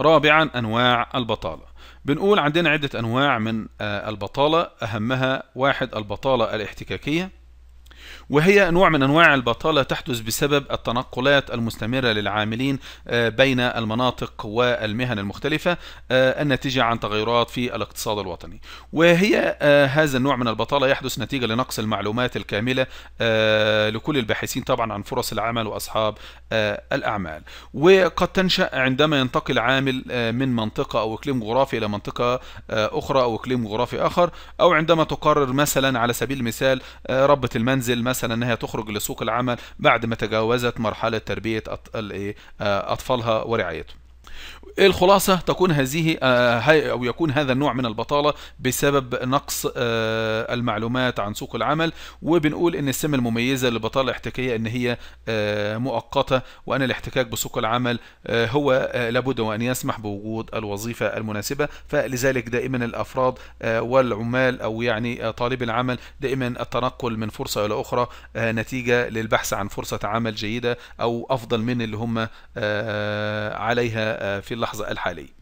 رابعا أنواع البطالة بنقول عندنا عدة أنواع من آه، البطالة أهمها واحد البطالة الاحتكاكية وهي نوع من انواع البطاله تحدث بسبب التنقلات المستمره للعاملين آه، بين المناطق والمهن المختلفه آه، الناتجه عن تغيرات في الاقتصاد الوطني وهي آه، هذا النوع من البطاله يحدث نتيجه لنقص المعلومات الكامله لكل الباحثين طبعا عن فرص العمل واصحاب الاعمال وقد تنشا عندما ينتقل عامل من منطقه او اقليم جغرافي الى منطقه اخرى او اقليم جغرافي اخر او عندما تقرر مثلا على سبيل المثال ربة المنزل تنزل مثلا انها تخرج لسوق العمل بعد ما تجاوزت مرحله تربيه آه، اطفالها ورعايتهم الخلاصة تكون هذه آه، أو يكون هذا النوع من البطالة بسبب نقص آه، المعلومات عن سوق العمل وبنقول إن السمة المميزة للبطالة الاحتكاكية إن هي آه، مؤقتة وأن الاحتكاك بسوق العمل هو لابد وأن يسمح بوجود الوظيفة المناسبة فلذلك دائما الأفراد والعمال أو يعني طالب العمل دائما التنقل من فرصة إلى أخرى نتيجة للبحث عن فرصة عمل جيدة أو أفضل من اللي هم عليها آه، في اللحظة الحالية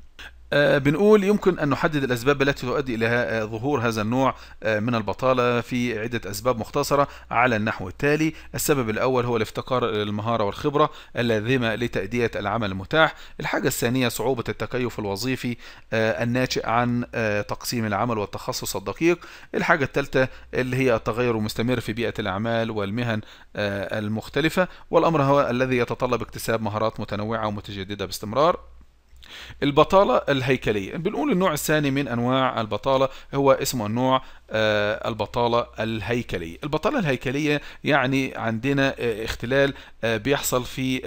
آه، بنقول يمكن أن نحدد الأسباب التي تؤدي إلى آه، ظهور هذا النوع من البطالة في عدة أسباب مختصرة على النحو التالي السبب الأول هو الافتقار للمهارة والخبرة اللازمة لتأدية العمل المتاح الحاجة الثانية صعوبة التكيف الوظيفي الناتج عن تقسيم العمل والتخصص الدقيق الحاجة الثالثة اللي هي التغير المستمر في بيئة الأعمال والمهن المختلفة والأمر هو الذي يتطلب اكتساب مهارات متنوعة ومتجددة باستمرار البطالة الهيكلية بنقول النوع الثاني من أنواع البطالة هو اسمه النوع آه، البطالة الهيكلية البطالة الهيكلية يعني عندنا آه، اختلال آه، بيحصل في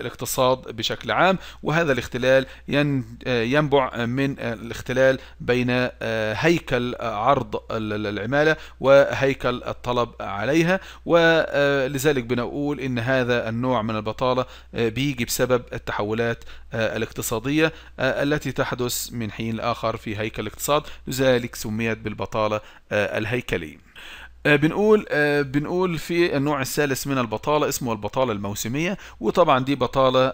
الاقتصاد بشكل عام وهذا الاختلال ينبع من الاختلال بين هيكل عرض العمالة وهيكل الطلب عليها ولذلك بنقول إن هذا النوع من البطالة بيجي بسبب التحولات الاقتصادية الاقتصادية آه، التي تحدث من حين لآخر في هيكل الاقتصاد لذلك سميت بالبطالة آه، الهيكلية آه، بنقول بنقول في النوع الثالث من البطاله اسمه البطاله الموسميه وطبعا دي بطاله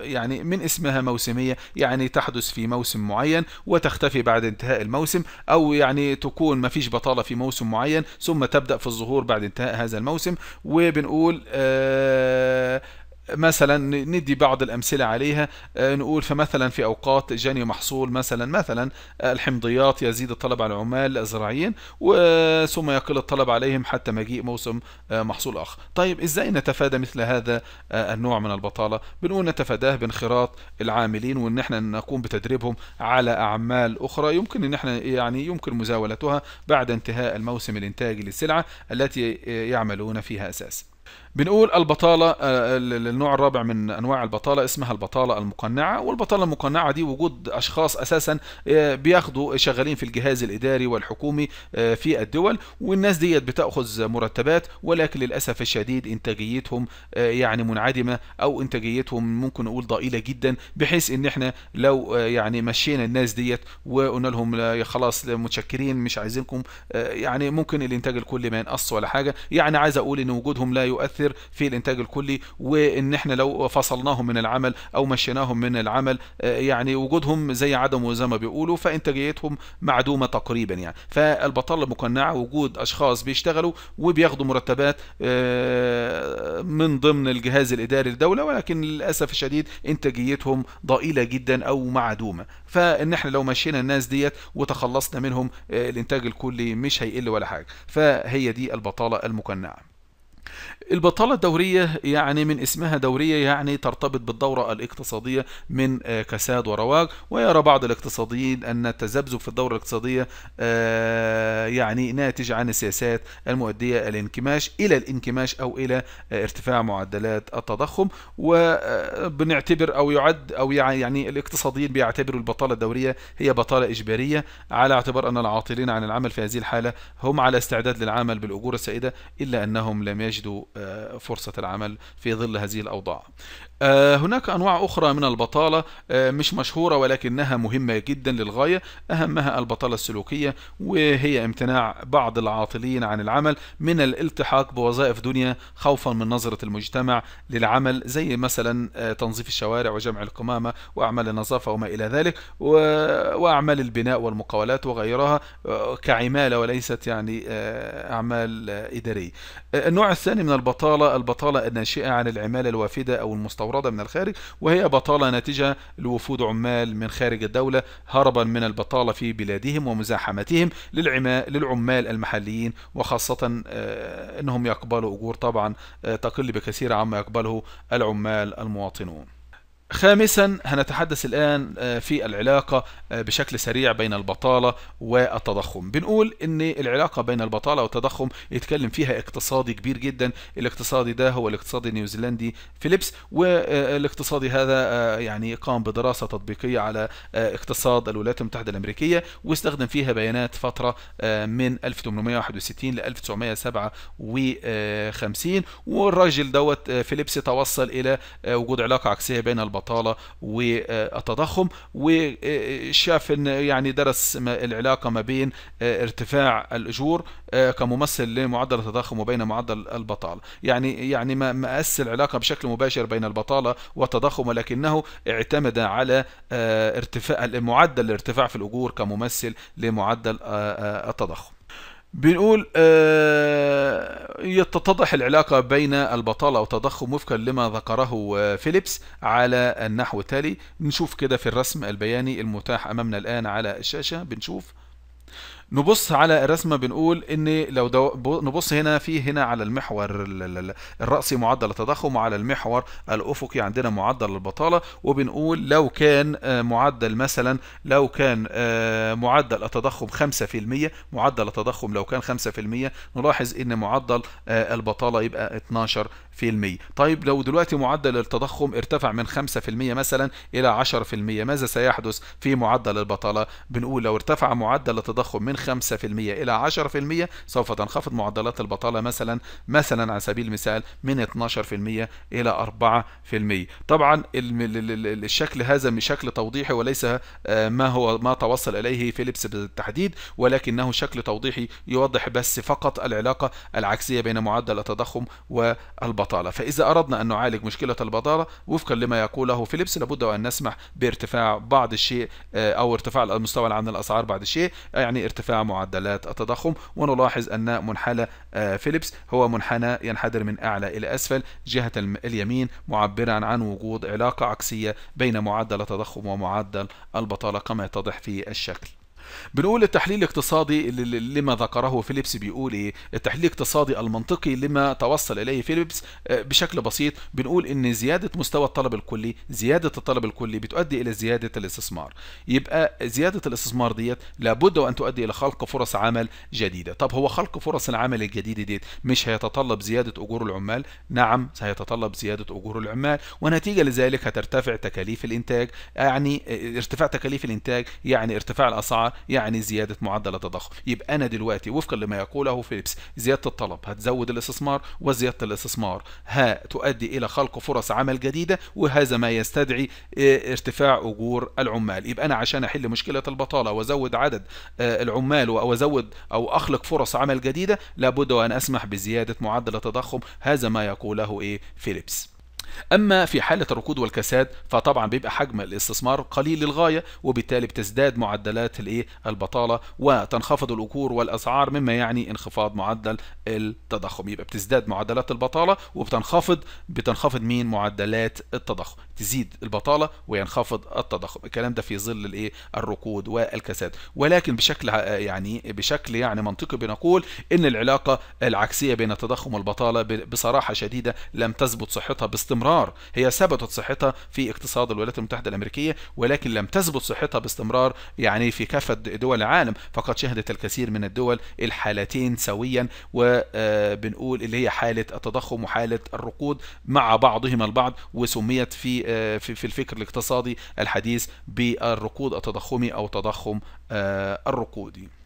يعني من اسمها موسميه يعني تحدث في موسم معين وتختفي بعد انتهاء الموسم او يعني تكون ما فيش بطاله في موسم معين ثم تبدا في الظهور بعد انتهاء هذا الموسم وبنقول مثلا ندي بعض الأمثلة عليها آه، نقول فمثلا في أوقات جني محصول مثلا مثلا آه، الحمضيات يزيد الطلب على العمال الزراعيين آه، ثم يقل الطلب عليهم حتى مجيء موسم محصول آخر طيب إزاي نتفادى مثل هذا النوع من البطالة بنقول نتفاداه بانخراط العاملين وإن احنا نقوم بتدريبهم على أعمال أخرى يمكن إن احنا يعني يمكن مزاولتها بعد انتهاء الموسم الإنتاجي للسلعة التي يعملون فيها أساساً بنقول البطالة آه، النوع الرابع من أنواع البطالة اسمها البطالة المقنعة والبطالة المقنعة دي وجود أشخاص أساسا آه، بياخدوا شغالين في الجهاز الإداري والحكومي آه، في الدول والناس ديت بتأخذ مرتبات ولكن للأسف الشديد إنتاجيتهم يعني منعدمة أو إنتاجيتهم ممكن نقول ضئيلة جدا بحيث إن إحنا لو يعني مشينا الناس ديت وقلنا لهم خلاص متشكرين مش عايزينكم يعني ممكن الإنتاج الكلي ما ينقص ولا حاجة يعني عايز أقول إن وجودهم لا يؤثر كبير في الانتاج الكلي وان احنا لو فصلناهم من العمل او مشيناهم من العمل آه، يعني وجودهم زي عدمه زي ما بيقولوا فانتاجيتهم معدومه تقريبا يعني فالبطاله المقنعه وجود اشخاص بيشتغلوا وبياخدوا مرتبات آه، من ضمن الجهاز الاداري للدوله ولكن للاسف الشديد انتاجيتهم ضئيله جدا او معدومه فان احنا لو مشينا الناس ديت وتخلصنا منهم آه، الانتاج الكلي مش هيقل ولا حاجه فهي دي البطاله المقنعه البطالة الدورية يعني من اسمها دورية يعني ترتبط بالدورة الاقتصادية من آه، كساد ورواج ويرى بعض الاقتصاديين أن التذبذب في الدورة الاقتصادية آه، يعني ناتج عن السياسات المؤدية الانكماش إلى الانكماش أو إلى آه، ارتفاع معدلات التضخم وبنعتبر أو يعد أو يعني الاقتصاديين بيعتبروا البطالة الدورية هي بطالة إجبارية على اعتبار أن العاطلين عن العمل في هذه الحالة هم على استعداد للعمل بالأجور السائدة إلا أنهم لم يجدوا يجدوا آه، فرصة العمل في ظل هذه الأوضاع آه، هناك أنواع أخرى من البطالة آه، مش مشهورة ولكنها مهمة جدا للغاية أهمها البطالة السلوكية وهي امتناع بعض العاطلين عن العمل من الالتحاق بوظائف دنيا خوفا من نظرة المجتمع للعمل زي مثلا آه، تنظيف الشوارع وجمع القمامة وأعمال النظافة وما إلى ذلك وأعمال البناء والمقاولات وغيرها كعمالة وليست يعني أعمال إدارية النوع الثاني من البطالة البطالة الناشئة عن العمالة الوافدة أو المستوى مستوردة من الخارج وهي بطالة ناتجة لوفود عمال من خارج الدولة هربا من البطالة في بلادهم ومزاحمتهم للعمال المحليين وخاصة آه، أنهم يقبلوا أجور طبعا آه، تقل بكثير عما يقبله العمال المواطنون خامسا هنتحدث الآن آه، في العلاقة آه، بشكل سريع بين البطالة والتضخم بنقول ان العلاقة بين البطالة والتضخم يتكلم فيها اقتصادي كبير جدا الاقتصادي ده هو الاقتصادي النيوزيلندي فيليبس والاقتصادي هذا آه، يعني قام بدراسة تطبيقية على اقتصاد الولايات المتحدة الأمريكية واستخدم فيها بيانات فترة من 1861 ل 1957 والراجل دوت فيليبس توصل إلى وجود علاقة عكسية بين البطالة البطاله والتضخم وشاف ان يعني درس العلاقه ما بين آه، ارتفاع الاجور آه، كممثل لمعدل التضخم وبين معدل البطاله يعني يعني ما مقاس العلاقه بشكل مباشر بين البطاله والتضخم ولكنه اعتمد على آه، ارتفاع معدل الارتفاع في الاجور كممثل لمعدل التضخم بنقول آه، تتضح العلاقة بين البطالة وتضخم وفقا لما ذكره آه، فيليبس على النحو التالي نشوف كده في الرسم البياني المتاح أمامنا الآن على الشاشة بنشوف نبص على الرسمه بنقول ان لو دو... نبص هنا في هنا على المحور الراسي معدل التضخم وعلى المحور الافقي عندنا معدل البطاله وبنقول لو كان آه، معدل مثلا لو كان آه، معدل التضخم 5% معدل التضخم لو كان 5% نلاحظ ان معدل آه، البطاله يبقى 12% طيب لو دلوقتي معدل التضخم ارتفع من 5% مثلا الى 10% ماذا سيحدث في معدل البطاله بنقول لو ارتفع معدل التضخم من 5% إلى 10% سوف تنخفض معدلات البطالة مثلا مثلا على سبيل المثال من 12% إلى 4% طبعا الشكل هذا شكل توضيحي وليس آه، ما هو ما توصل إليه فيليبس بالتحديد ولكنه شكل توضيحي يوضح بس فقط العلاقة العكسية بين معدل التضخم والبطالة فإذا أردنا أن نعالج مشكلة البطالة وفقا لما يقوله فيليبس لابد أن نسمح بارتفاع بعض الشيء آه، أو ارتفاع المستوى العام للأسعار بعض الشيء يعني ارتفاع معدلات التضخم ونلاحظ أن منحنى آه، فيليبس هو منحنى ينحدر من أعلى إلى أسفل جهة اليمين معبرا عن وجود علاقة عكسية بين معدل التضخم ومعدل البطالة كما يتضح في الشكل بنقول التحليل الاقتصادي لما ذكره فيليبس بيقول ايه التحليل الاقتصادي المنطقي لما توصل اليه فيليبس آه، بشكل بسيط بنقول ان زياده مستوى الطلب الكلي زياده الطلب الكلي بتؤدي الى زياده الاستثمار يبقى زياده الاستثمار ديت لابد وان تؤدي الى خلق فرص عمل جديده طب هو خلق فرص العمل الجديده ديت مش هيتطلب زياده اجور العمال نعم سيتطلب زياده اجور العمال ونتيجه لذلك هترتفع تكاليف الانتاج يعني ارتفاع تكاليف الانتاج يعني ارتفاع الاسعار يعني زيادة معدل التضخم يبقى أنا دلوقتي وفقا لما يقوله فيليبس زيادة الطلب هتزود الاستثمار وزيادة الاستثمار ها تؤدي إلى خلق فرص عمل جديدة وهذا ما يستدعي آه، ارتفاع أجور العمال يبقى أنا عشان أحل مشكلة البطالة وأزود عدد آه، العمال وأزود أو أخلق فرص عمل جديدة لابد وأن أسمح بزيادة معدل التضخم هذا ما يقوله إيه فيليبس أما في حالة الركود والكساد فطبعا بيبقى حجم الاستثمار قليل للغاية وبالتالي بتزداد معدلات الايه البطالة وتنخفض الأجور والأسعار مما يعني انخفاض معدل التضخم يبقى بتزداد معدلات البطالة وبتنخفض بتنخفض مين معدلات التضخم تزيد البطالة وينخفض التضخم الكلام ده في ظل الايه الركود والكساد ولكن بشكل يعني بشكل يعني منطقي بنقول ان العلاقة العكسية بين التضخم والبطالة بصراحة شديدة لم تثبت صحتها باستمرار باستمرار هي ثبتت صحتها في اقتصاد الولايات المتحدة الأمريكية ولكن لم تثبت صحتها باستمرار يعني في كافة دول العالم فقد شهدت الكثير من الدول الحالتين سويا وبنقول آه، اللي هي حالة التضخم وحالة الركود مع بعضهما البعض وسميت في آه، في الفكر الاقتصادي الحديث بالركود التضخمي أو تضخم آه، الركودي